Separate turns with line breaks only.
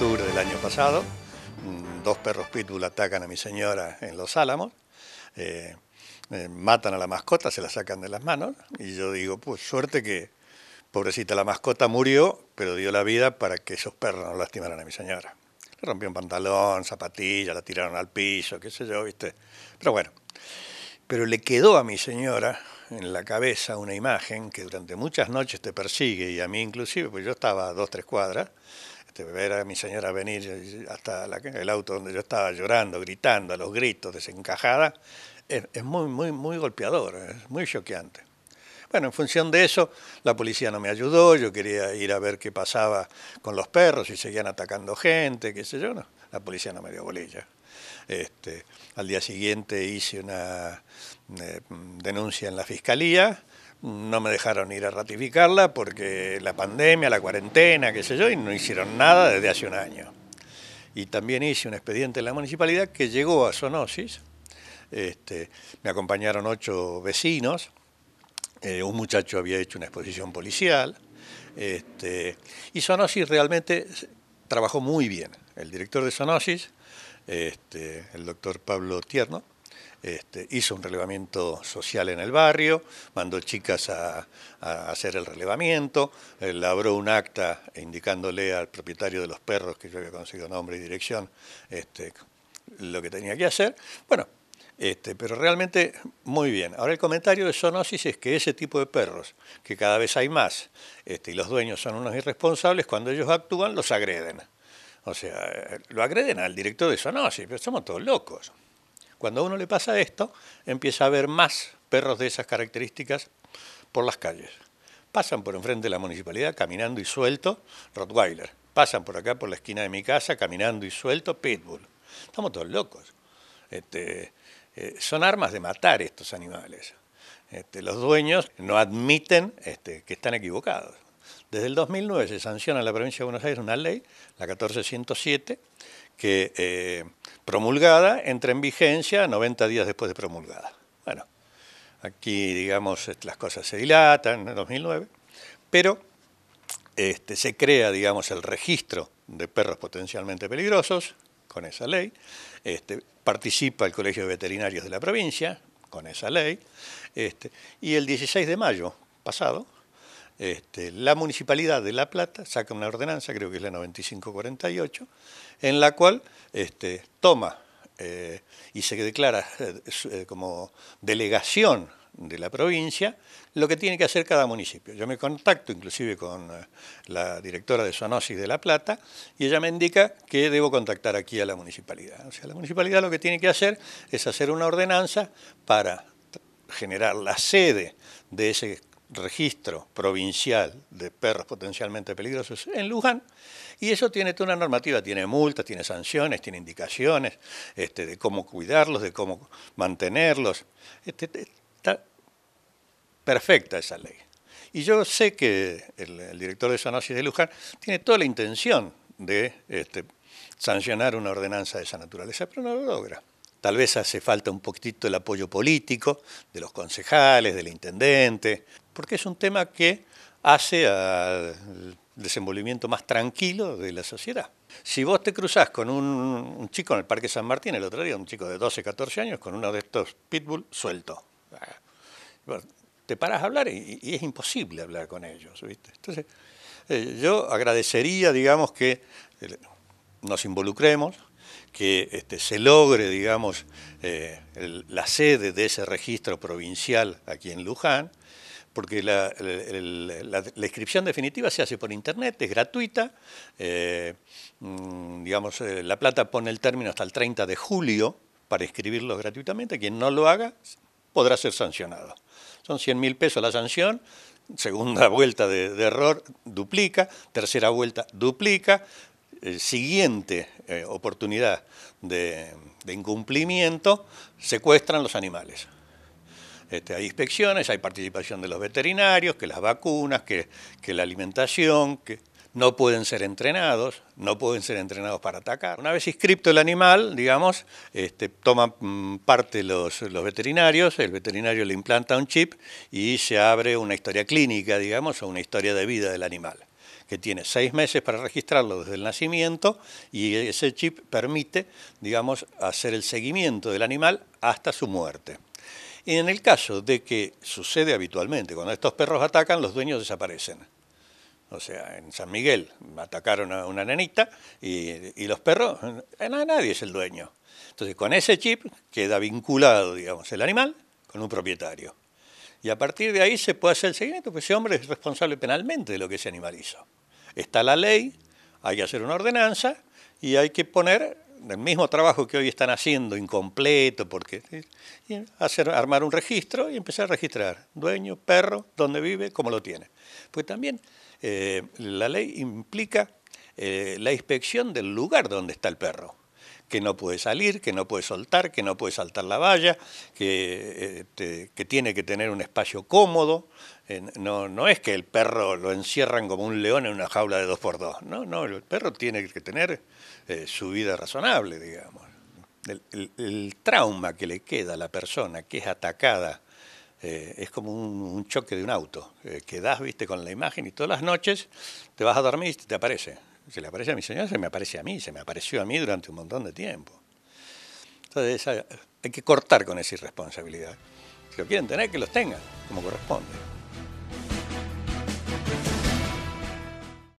del año pasado. Mm, dos perros pitbull atacan a mi señora en Los Álamos. Eh, eh, matan a la mascota, se la sacan de las manos. Y yo digo, pues suerte que, pobrecita, la mascota murió, pero dio la vida para que esos perros no lastimaran a mi señora. Le rompió un pantalón, zapatillas, la tiraron al piso, qué sé yo, ¿viste? Pero bueno. Pero le quedó a mi señora en la cabeza una imagen que durante muchas noches te persigue y a mí inclusive, pues yo estaba a dos, tres cuadras, este, ver a mi señora venir hasta el auto donde yo estaba llorando, gritando, a los gritos, desencajada, es, muy, muy, muy golpeador, es muy choqueante. Bueno, en función de eso, la policía no me ayudó, yo quería ir a ver qué pasaba con los perros, si seguían atacando gente, qué sé yo, no, la policía no me dio bolilla. Este, al día siguiente hice una eh, denuncia en la fiscalía no me dejaron ir a ratificarla porque la pandemia, la cuarentena, qué sé yo, y no hicieron nada desde hace un año. Y también hice un expediente en la municipalidad que llegó a Sonosis. Este, me acompañaron ocho vecinos. Eh, un muchacho había hecho una exposición policial. Este, y Sonosis realmente trabajó muy bien. El director de Sonosis, este, el doctor Pablo Tierno, este, hizo un relevamiento social en el barrio, mandó chicas a, hacer el relevamiento, eh, labró un acta indicándole al propietario de los perros, que yo había conseguido nombre y dirección, este, lo que tenía que hacer. Bueno, este, pero realmente muy bien. Ahora el comentario de Sonosis es que ese tipo de perros, que cada vez hay más, y los dueños son unos irresponsables, cuando ellos actúan los agreden. O sea, eh, lo agreden al director de Sonosis, pero somos todos locos. Cuando a uno le pasa esto, empieza a ver más perros de esas características por las calles. Pasan por enfrente de la municipalidad caminando y suelto, Rottweiler. Pasan por acá, por la esquina de mi casa, caminando y suelto, Pitbull. Estamos todos locos. Este, eh, son armas de matar estos animales. Este, los dueños no admiten este, que están equivocados. Desde el 2009 se sanciona en la provincia de Buenos Aires una ley, la 1407, que eh, promulgada, entra en vigencia 90 días después de promulgada. Bueno, aquí digamos las cosas se dilatan en 2009, pero este, se crea digamos el registro de perros potencialmente peligrosos con esa ley, este, participa el Colegio de Veterinarios de la provincia con esa ley, este, y el 16 de mayo pasado, este, la Municipalidad de La Plata saca una ordenanza, creo que es la 9548, en la cual este, toma eh, y se declara eh, eh, como delegación de la provincia, lo que tiene que hacer cada municipio. Yo me contacto inclusive con la directora de Zoonosis de La Plata y ella me indica que debo contactar aquí a la municipalidad. O sea, la municipalidad lo que tiene que hacer es hacer una ordenanza para generar la sede de ese registro provincial de perros potencialmente peligrosos en Luján y eso tiene toda una normativa, tiene multas, tiene sanciones, tiene indicaciones este, de cómo cuidarlos, de cómo mantenerlos. Este, está perfecta esa ley. Y yo sé que el, director de zoonosis de Luján tiene toda la intención de este, sancionar una ordenanza de esa naturaleza, pero no lo logra. Tal vez hace falta un poquitito el apoyo político de los concejales, del intendente, porque es un tema que hace al desenvolvimiento más tranquilo de la sociedad. Si vos te cruzas con un, chico en el Parque San Martín el otro día, un chico de 12, 14 años, con uno de estos pitbull suelto, te paras a hablar y, es imposible hablar con ellos. ¿viste? Entonces, eh, yo agradecería, digamos, que eh, nos involucremos, que este, se logre, digamos, eh, la sede de ese registro provincial aquí en Luján, porque la, inscripción definitiva se hace por internet, es gratuita, eh, mm, digamos, eh, La Plata pone el término hasta el 30 de julio para inscribirlo gratuitamente, quien no lo haga podrá ser sancionado. Son 100 mil pesos la sanción, segunda vuelta de, error duplica, tercera vuelta duplica, siguiente eh, oportunidad de, incumplimiento, secuestran los animales. Este, hay inspecciones, hay participación de los veterinarios, que las vacunas, que, la alimentación, que no pueden ser entrenados, no pueden ser entrenados para atacar. Una vez inscripto el animal, digamos, este, toman mm, parte los, veterinarios, el veterinario le implanta un chip y se abre una historia clínica, digamos, o una historia de vida del animal que tiene seis meses para registrarlo desde el nacimiento y ese chip permite, digamos, hacer el seguimiento del animal hasta su muerte. Y en el caso de que sucede habitualmente, cuando estos perros atacan, los dueños desaparecen. O sea, en San Miguel atacaron a una nenita y, los perros, nadie es el dueño. Entonces, con ese chip queda vinculado, digamos, el animal con un propietario. Y a partir de ahí se puede hacer el seguimiento, porque ese hombre es responsable penalmente de lo que se hizo. Está la ley, hay que hacer una ordenanza y hay que poner el mismo trabajo que hoy están haciendo, incompleto, porque hacer, armar un registro y empezar a registrar dueño, perro, dónde vive, cómo lo tiene. Pues también eh, la ley implica eh, la inspección del lugar donde está el perro que no puede salir, que no puede soltar, que no puede saltar la valla, que, este, que tiene que tener un espacio cómodo. Eh, no, no, es que el perro lo encierran como un león en una jaula de dos por dos. No, no, el perro tiene que tener eh, su vida razonable, digamos. El, trauma que le queda a la persona que es atacada eh, es como un, choque de un auto. Quedas, viste, con la imagen y todas las noches te vas a dormir y te aparece se le aparece a mi señora, se me aparece a mí, se me apareció a mí durante un montón de tiempo. Entonces hay que cortar con esa irresponsabilidad. Si lo quieren tener, que los tengan, como corresponde.